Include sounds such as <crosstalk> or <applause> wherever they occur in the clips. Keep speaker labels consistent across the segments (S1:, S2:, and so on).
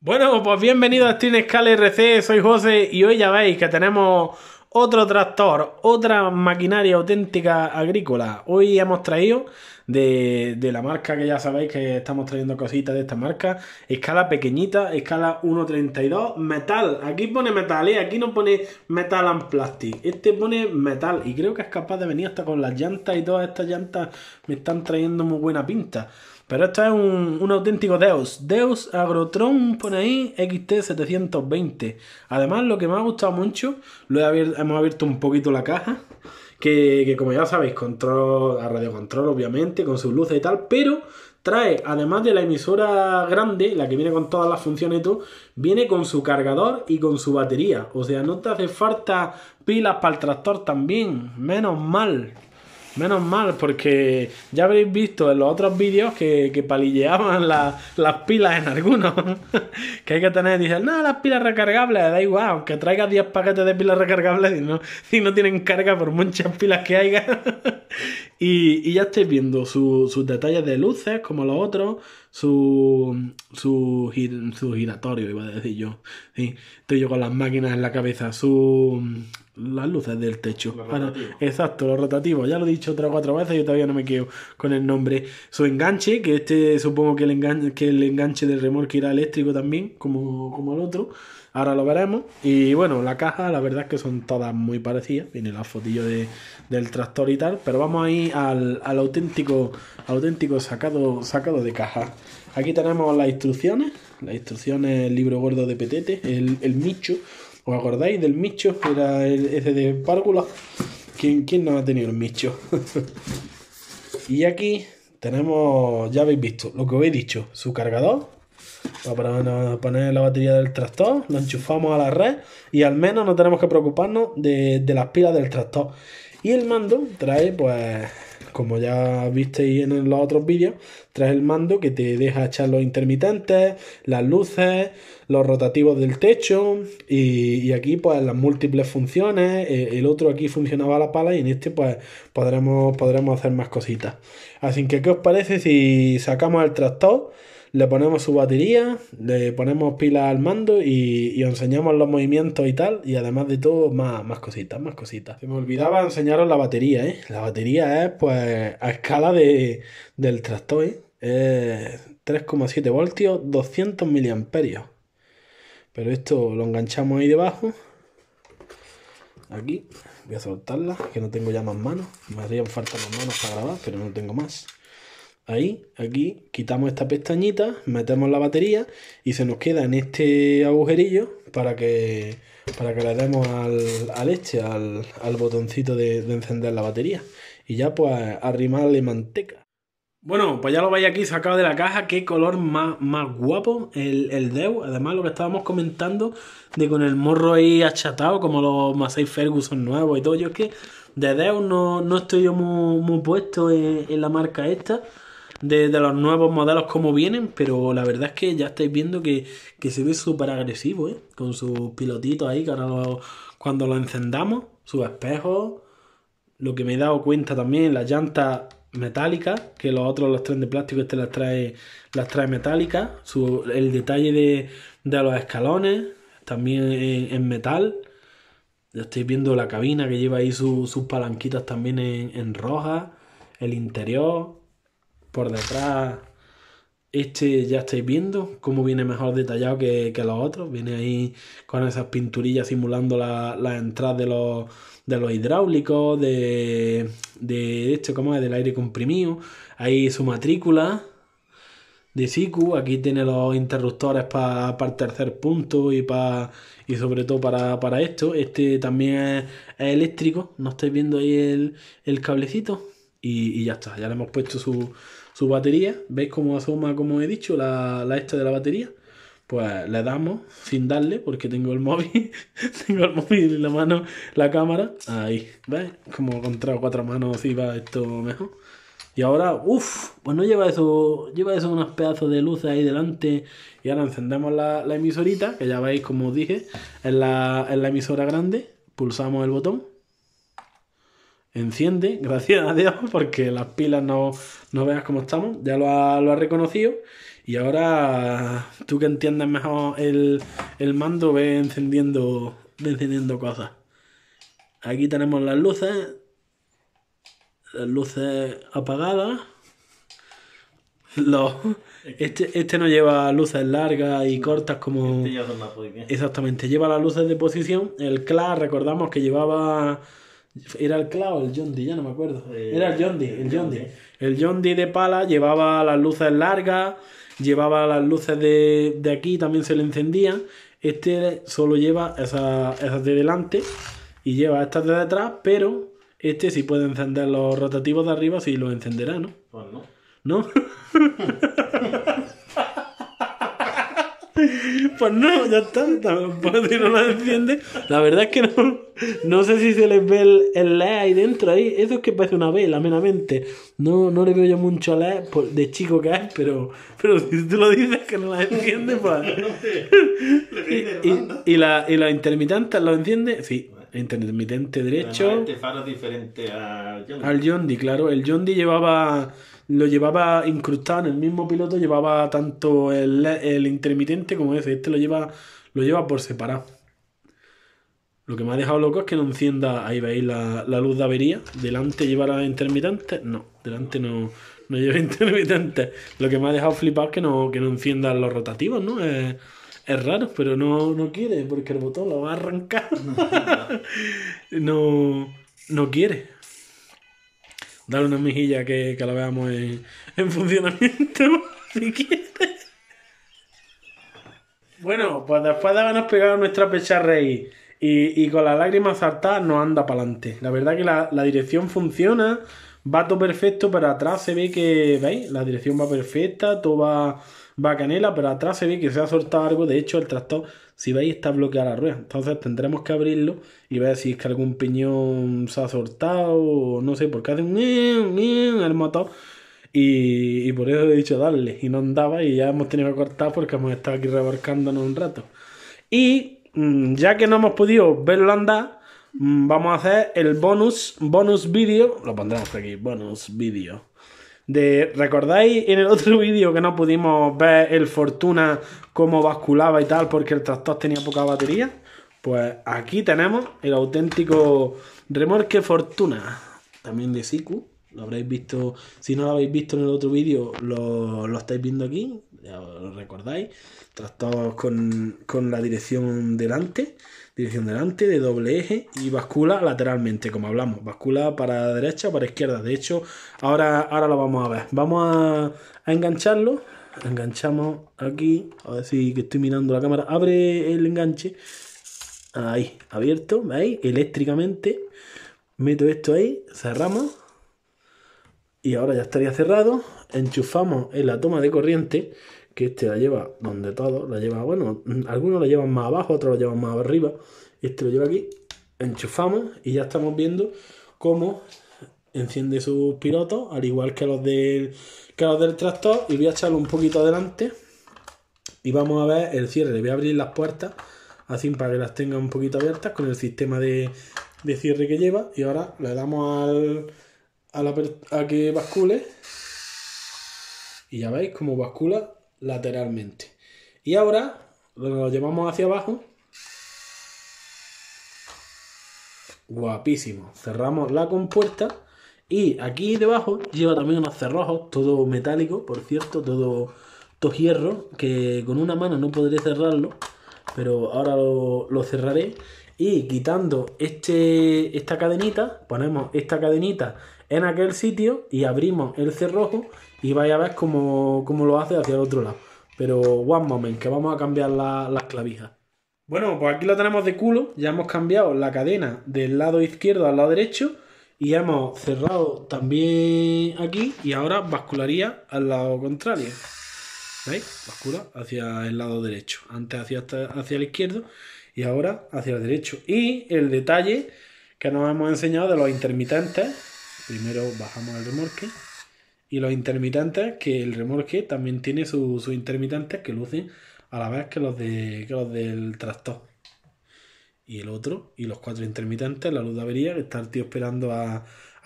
S1: Bueno, pues bienvenidos a Scale RC, soy José y hoy ya veis que tenemos otro tractor, otra maquinaria auténtica agrícola. Hoy hemos traído de, la marca que ya sabéis que estamos trayendo cositas de esta marca, escala pequeñita, escala 1.32, metal. Aquí pone metal, ¿eh? aquí no pone metal and plastic, este pone metal y creo que es capaz de venir hasta con las llantas y todas estas llantas me están trayendo muy buena pinta. Pero esto es un, auténtico Deus. Deus Agrotron pone ahí XT720. Además, lo que me ha gustado mucho, lo hemos abierto un poquito la caja. Que, que, como ya sabéis, control a radiocontrol, obviamente, con sus luces y tal, pero trae, además de la emisora grande, la que viene con todas las funciones y todo, viene con su cargador y con su batería. O sea, no te hace falta pilas para el tractor también, menos mal. Menos mal, porque ya habréis visto en los otros vídeos que, que palilleaban las pilas en algunos. <laughs> que hay que tener, dicen, no, las pilas recargables, da igual, aunque traiga 10 paquetes de pilas recargables, si no, si no tienen carga por muchas pilas que haya. <laughs> y, ya estáis viendo sus detalles de luces, como los otros, su, su, giratorio, iba a decir yo. Sí, estoy yo con las máquinas en la cabeza, su las luces del techo. exacto, los rotativos. Ya lo he dicho otra o cuatro veces, yo todavía no me quedo con el nombre. Su enganche, que este supongo que el enganche, que el enganche del remolque irá eléctrico también, como, como el otro. Ahora lo veremos. Y bueno, la caja, la verdad es que son todas muy parecidas. Viene la fotillo de, del tractor y tal. Pero vamos a ir al, auténtico, auténtico sacado, sacado de caja. Aquí tenemos las instrucciones. Las instrucciones, el libro gordo de Petete, el, el nicho ¿Os acordáis del Micho? Era el, ese de Párgula ¿Quién, ¿Quién no ha tenido el Micho? <laughs> y aquí tenemos, ya habéis visto, lo que os he dicho, su cargador para poner la batería del tractor, lo enchufamos a la red y al menos no tenemos que preocuparnos de, de las pilas del tractor. Y el mando trae pues como ya visteis en los otros vídeos, trae el mando que te deja echar los intermitentes, las luces, los rotativos del techo y, aquí pues las múltiples funciones. Eh, el, otro aquí funcionaba la pala y en este pues podremos, podremos hacer más cositas. Así que, ¿qué os parece si sacamos el tractor? le ponemos su batería, le ponemos pilas al mando y, y, enseñamos los movimientos y tal. Y además de todo, más, cositas, más cositas. Se me olvidaba enseñaros la batería, ¿eh? La batería es pues a escala de, del tractor, ¿eh? 3,7 voltios, 200 miliamperios. Pero esto lo enganchamos ahí debajo. Aquí voy a soltarla, que no tengo ya más manos. Me harían falta más manos para grabar, pero no tengo más. Ahí, aquí, quitamos esta pestañita, metemos la batería y se nos queda en este agujerillo para que, para que le demos al, al este, al, botoncito de, encender la batería. Y ya pues arrimarle manteca. Bueno, pues ya lo veis aquí sacado de la caja, qué color más, más guapo el, el Deu. Además lo que estábamos comentando de con el morro ahí achatado como los Masai Ferguson nuevos y todo. Yo es que de Deu no, no estoy yo muy, puesto en la marca esta de, los nuevos modelos como vienen, pero la verdad es que ya estáis viendo que, se ve súper agresivo, ¿eh? Con sus pilotitos ahí, cuando lo encendamos, sus espejos, lo que me he dado cuenta también, las llantas metálicas, que los otros los traen de plástico, este las trae, las trae metálicas, su, el detalle de, los escalones, también en, metal. Ya estáis viendo la cabina que lleva ahí sus palanquitas también en, en roja. El interior por detrás. Este ya estáis viendo cómo viene mejor detallado que, los otros. Viene ahí con esas pinturillas simulando las la entrada de los, hidráulicos, de, de este, ¿cómo es? Del aire comprimido. Ahí su matrícula de Siku. Aquí tiene los interruptores para el tercer punto y para y sobre todo para, esto. Este también es, eléctrico. No estáis viendo ahí el cablecito y, ya está, ya le hemos puesto su, batería. ¿Veis cómo asoma, como he dicho, la, la esta de la batería? Pues le damos, sin darle, porque tengo el móvil, <laughs> tengo el móvil en la mano, la cámara. Ahí, ¿veis? Como contra cuatro manos iba esto mejor. Y ahora, uff, pues no lleva eso, lleva eso unos pedazos de luz ahí delante. Y ahora encendemos la, emisorita, que ya veis, como os dije, en la, en la emisora grande, pulsamos el botón enciende, <laughs> gracias a Dios, porque las pilas no, no veas cómo estamos, ya lo ha, lo ha reconocido. Y ahora, tú que entiendes mejor el, mando, ve encendiendo, encendiendo cosas. Aquí tenemos las luces, las luces apagadas. este, este no lleva luces largas y cortas como... Este Exactamente, lleva las luces de posición. El CLA recordamos que llevaba era el Cloud el John ya no me acuerdo. Eh, Era el John el John El John de pala llevaba las luces largas, llevaba las luces de, de aquí, también se le encendían. Este solo lleva esas, de delante y lleva estas de detrás, pero este sí puede encender los rotativos de arriba, si los encenderá, ¿no? Pues no. ¿No? <laughs> pues no, ya está, pues, si no la enciende. La verdad es que no, no sé si se les ve el, LED ahí dentro, ahí, eso es que parece una vela, amenamente No, no le veo yo mucho LED por, de chico que es, pero, pero si tú lo dices que no la enciende, pues... <laughs> y, y, y, la, y la intermitente lo enciende, sí intermitente derecho. Este diferente al Yondi, claro. El Yondi llevaba lo llevaba incrustado en el mismo piloto, llevaba tanto el, intermitente como ese. Este lo lleva, lo lleva por separado. Lo que me ha dejado loco es que no encienda, ahí veis la, luz de avería. Delante lleva la intermitente. No, delante no, no lleva <laughs> intermitente. Lo que me ha dejado flipar es que no, que no enciendan los rotativos, ¿no? Eh, es raro, pero no, no quiere, porque el botón lo va a arrancar. <laughs> no, no quiere. Dale una mejilla que, la veamos en, funcionamiento, <laughs> Bueno, pues después de habernos pegado nuestra pecha rey y, con la lágrimas saltadas no anda para adelante. La verdad que la, la, dirección funciona, va todo perfecto, para atrás se ve que, ¿veis? La dirección va perfecta, todo va Bacanela, pero atrás se ve que se ha soltado algo. De hecho, el tractor, si veis, está bloqueada la rueda. Entonces tendremos que abrirlo y ver si es que algún piñón se ha soltado o no sé, porque hace un el motor. Y, y, por eso he dicho darle. Y no andaba y ya hemos tenido que cortar porque hemos estado aquí rebarcándonos un rato. Y mm, ya que no hemos podido verlo andar, mm, vamos a hacer el bonus, bonus vídeo. Lo pondremos aquí, bonus vídeo. ¿Recordáis en el otro <laughs> vídeo que no pudimos ver el Fortuna cómo basculaba y tal porque el tractor tenía poca batería? Pues aquí tenemos el auténtico remolque Fortuna, también de Siku. Lo habréis visto, si no lo habéis visto en el otro vídeo, lo, estáis viendo aquí, ya lo recordáis. Tractor con la dirección delante dirección delante, de doble eje y bascula lateralmente, como hablamos. Bascula para derecha o para izquierda. De hecho, ahora, ahora lo vamos a ver. Vamos a, engancharlo. Enganchamos aquí. A ver si que estoy mirando la cámara. Abre el enganche. Ahí, abierto. ¿Veis? Eléctricamente. Meto esto ahí. Cerramos. Y ahora ya estaría cerrado. Enchufamos en la toma de corriente que este la lleva donde todo, la lleva, bueno, algunos la llevan más abajo, otros la llevan más arriba, este lo lleva aquí, enchufamos y ya estamos viendo cómo enciende sus pilotos, al igual que los del, que los del tractor, y voy a echarlo un poquito adelante y vamos a ver el cierre, le voy a abrir las puertas así para que las tenga un poquito abiertas con el sistema de, cierre que lleva y ahora le damos al, a, a que bascule y ya veis cómo bascula lateralmente. Y ahora lo llevamos hacia abajo. Guapísimo. Cerramos la compuerta. Y aquí debajo lleva también unos cerrojos, todo metálico, por cierto, todo, todo hierro, que con una mano no podré cerrarlo, pero ahora lo, lo cerraré. Y quitando este, esta cadenita, ponemos esta cadenita en aquel sitio y abrimos el cerrojo y vais a ver cómo, lo hace hacia el otro lado. Pero one moment, que vamos a cambiar las clavijas. Bueno, pues aquí lo tenemos de culo. Ya hemos cambiado la cadena del lado izquierdo al lado derecho. Y hemos cerrado también aquí. Y ahora bascularía al lado contrario. ¿Veis? Bascula hacia el lado derecho. Antes hacia, hacia el izquierdo y ahora hacia el derecho. Y el detalle que nos hemos enseñado de los intermitentes primero bajamos el remolque. Y los intermitentes, que el remolque también tiene sus intermitentes que lucen a la vez que los, de, los del tractor. Y el otro, y los cuatro intermitentes, la luz de avería, que está el tío esperando a,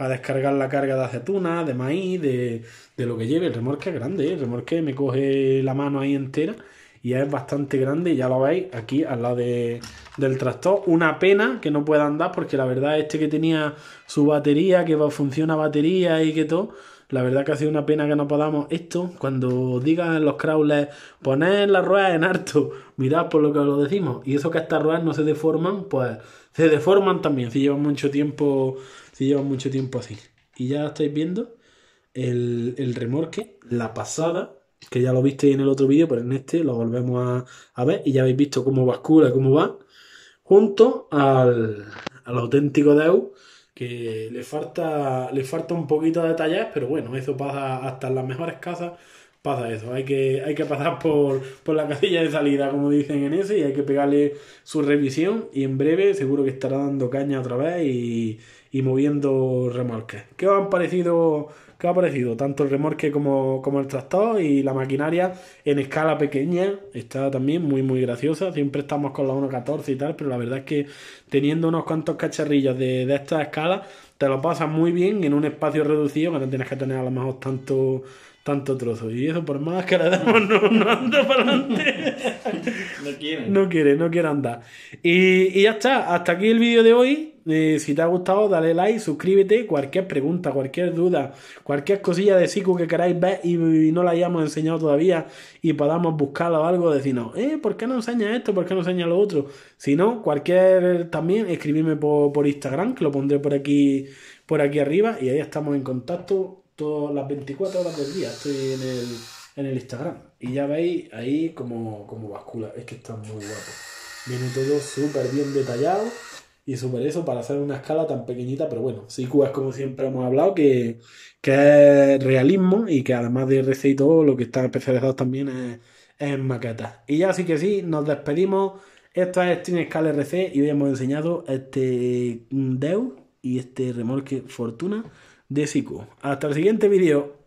S1: descargar la carga de aceituna, de maíz, de, lo que lleve. El remolque es grande, ¿eh? el remolque me coge la mano ahí entera y es bastante grande, ya lo veis aquí al lado del tractor. Una pena que no pueda andar porque la verdad este que tenía su batería, que funciona batería y que todo, la verdad que ha sido una pena que no podamos esto. Cuando digan los crawlers, Poner las ruedas en alto. mirad por lo que lo decimos. Y eso que estas ruedas no se deforman, pues se deforman también si llevan mucho tiempo, si llevan mucho tiempo así. Y ya estáis viendo el, el remorque, la pasada que ya lo visteis en el otro vídeo, pero en este lo volvemos a, ver y ya habéis visto cómo bascula, cómo va, junto al, auténtico Deu que le falta, le falta un poquito de detalles, pero bueno, eso pasa hasta en las mejores casas, pasa eso, hay que, hay que pasar por, por la casilla de salida, como dicen en ese, y hay que pegarle su revisión, y en breve seguro que estará dando caña otra vez y, y moviendo remolques. ¿Qué os han parecido que ha parecido? tanto el remorque como, como el tractor y la maquinaria en escala pequeña está también muy muy graciosa. Siempre estamos con la 1.14 y tal, pero la verdad es que teniendo unos cuantos cacharrillos de, de esta escala te lo pasas muy bien en un espacio reducido que no tienes que tener a lo mejor tanto tanto trozo. Y eso por más que le damos no, no anda para adelante. No quiere. No quiere, no quiere andar. Y, ya está, hasta aquí el vídeo de hoy. Eh, si te ha gustado, dale like, suscríbete. Cualquier pregunta, cualquier duda, cualquier cosilla de psico que queráis ver y, no la hayamos enseñado todavía y podamos buscarlo o algo, decirnos, eh, ¿por qué no enseña esto? ¿Por qué no enseña lo otro? Si no, cualquier también, escribirme por, por Instagram, que lo pondré por aquí, por aquí arriba y ahí estamos en contacto las 24 horas del día estoy en el, Instagram. Y ya veis ahí como, bascula. Es que está muy guapo. Viene todo súper bien detallado y súper eso para hacer una escala tan pequeñita. Pero bueno, Siku es como siempre hemos hablado, que, es realismo y que además de RC y todo, lo que está especializado también es, en maquetas. Y ya sí que sí, nos despedimos. esta es Steam escala RC y hoy hemos enseñado este DEU y este remolque Fortuna de Siku. Hasta el siguiente vídeo.